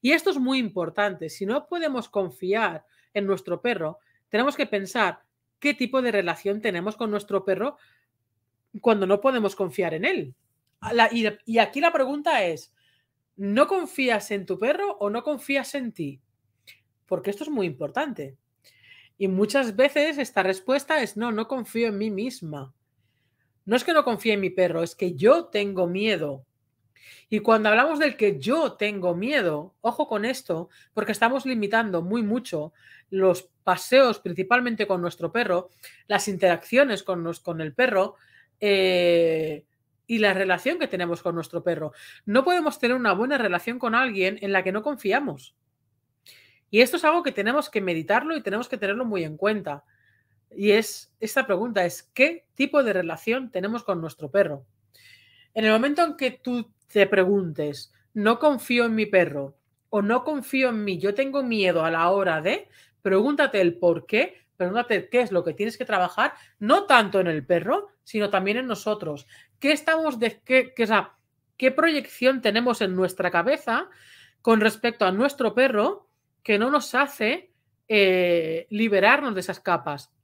Y esto es muy importante. Si no podemos confiar en nuestro perro, tenemos que pensar qué tipo de relación tenemos con nuestro perro cuando no podemos confiar en él. y, aquí la pregunta es, ¿no confías en tu perro o no confías en ti? Porque esto es muy importante. Y muchas veces esta respuesta es, no, no confío en mí misma. No es que no confíe en mi perro, es que yo tengo miedo y cuando hablamos del que yo tengo miedo, ojo con esto, porque estamos limitando muy mucho los paseos, principalmente con nuestro perro, las interacciones con, con el perro eh, y la relación que tenemos con nuestro perro. No podemos tener una buena relación con alguien en la que no confiamos. Y esto es algo que tenemos que meditarlo y tenemos que tenerlo muy en cuenta. Y es esta pregunta es ¿qué tipo de relación tenemos con nuestro perro? En el momento en que tú te preguntes, no confío en mi perro o no confío en mí, yo tengo miedo a la hora de, pregúntate el por qué, pregúntate qué es lo que tienes que trabajar, no tanto en el perro, sino también en nosotros. ¿Qué estamos de qué, qué, qué proyección tenemos en nuestra cabeza con respecto a nuestro perro que no nos hace eh, liberarnos de esas capas?